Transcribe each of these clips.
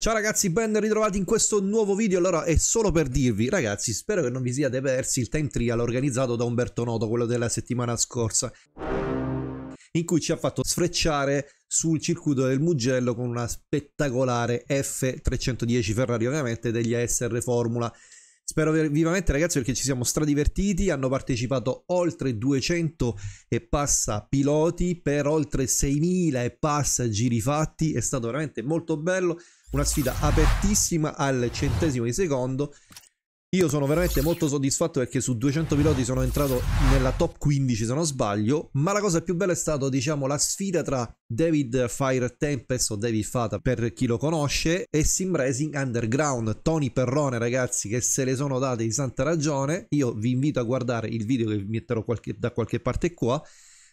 Ciao ragazzi, ben ritrovati in questo nuovo video. Allora, è solo per dirvi, ragazzi, spero che non vi siate persi il time trial organizzato da Umberto Noto, quello della settimana scorsa, in cui ci ha fatto sfrecciare sul circuito del Mugello con una spettacolare F310 Ferrari, ovviamente degli ASR Formula. Spero vivamente ragazzi perché ci siamo stradivertiti, hanno partecipato oltre 200 e passa piloti per oltre 6.000 e passa giri fatti, è stato veramente molto bello una sfida apertissima al centesimo di secondo. Io sono veramente molto soddisfatto perché su 200 piloti sono entrato nella top 15 se non sbaglio, ma la cosa più bella è stata diciamo la sfida tra David Fire Tempest o David Fata per chi lo conosce e Sim Racing Underground, Tony Perrone ragazzi che se le sono date di santa ragione, io vi invito a guardare il video che vi metterò qualche, da qualche parte qua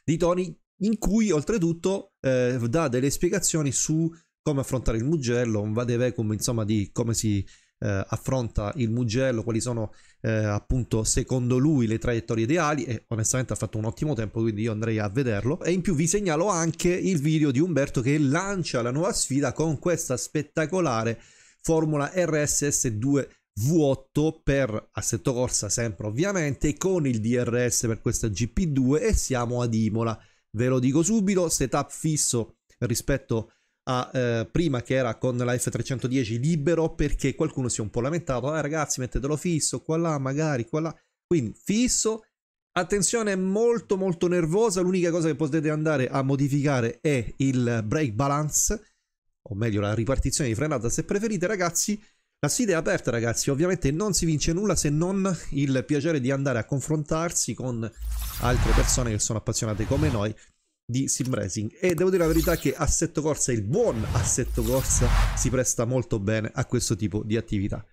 di Tony in cui oltretutto eh, dà delle spiegazioni su come affrontare il Mugello, un vadevecum insomma di come si eh, affronta il Mugello, quali sono eh, appunto secondo lui le traiettorie ideali e onestamente ha fatto un ottimo tempo quindi io andrei a vederlo e in più vi segnalo anche il video di Umberto che lancia la nuova sfida con questa spettacolare formula RSS 2 V8 per assetto corsa sempre ovviamente con il DRS per questa GP2 e siamo ad Imola ve lo dico subito setup fisso rispetto a a, eh, prima che era con la F310 libero perché qualcuno si è un po' lamentato, eh ragazzi mettetelo fisso, qua là magari, qua là, quindi fisso, attenzione molto molto nervosa, l'unica cosa che potete andare a modificare è il brake balance, o meglio la ripartizione di frenata se preferite ragazzi, la sfida è aperta ragazzi, ovviamente non si vince nulla se non il piacere di andare a confrontarsi con altre persone che sono appassionate come noi di sim racing e devo dire la verità che Assetto Corsa, il buon Assetto Corsa, si presta molto bene a questo tipo di attività.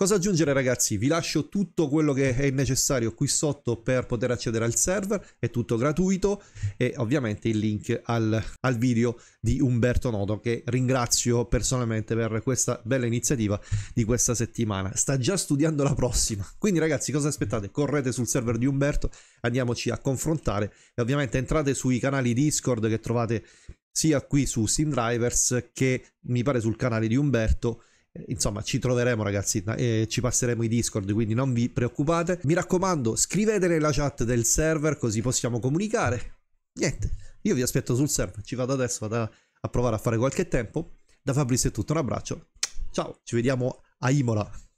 Cosa aggiungere ragazzi? Vi lascio tutto quello che è necessario qui sotto per poter accedere al server, è tutto gratuito e ovviamente il link al, al video di Umberto Noto che ringrazio personalmente per questa bella iniziativa di questa settimana. Sta già studiando la prossima, quindi ragazzi cosa aspettate? Correte sul server di Umberto, andiamoci a confrontare e ovviamente entrate sui canali Discord che trovate sia qui su SimDrivers che mi pare sul canale di Umberto Insomma, ci troveremo ragazzi, eh, ci passeremo i Discord, quindi non vi preoccupate. Mi raccomando, scrivete nella chat del server così possiamo comunicare. Niente, io vi aspetto sul server, ci vado adesso, vado a provare a fare qualche tempo. Da Fabrizio è tutto, un abbraccio. Ciao, ci vediamo a Imola.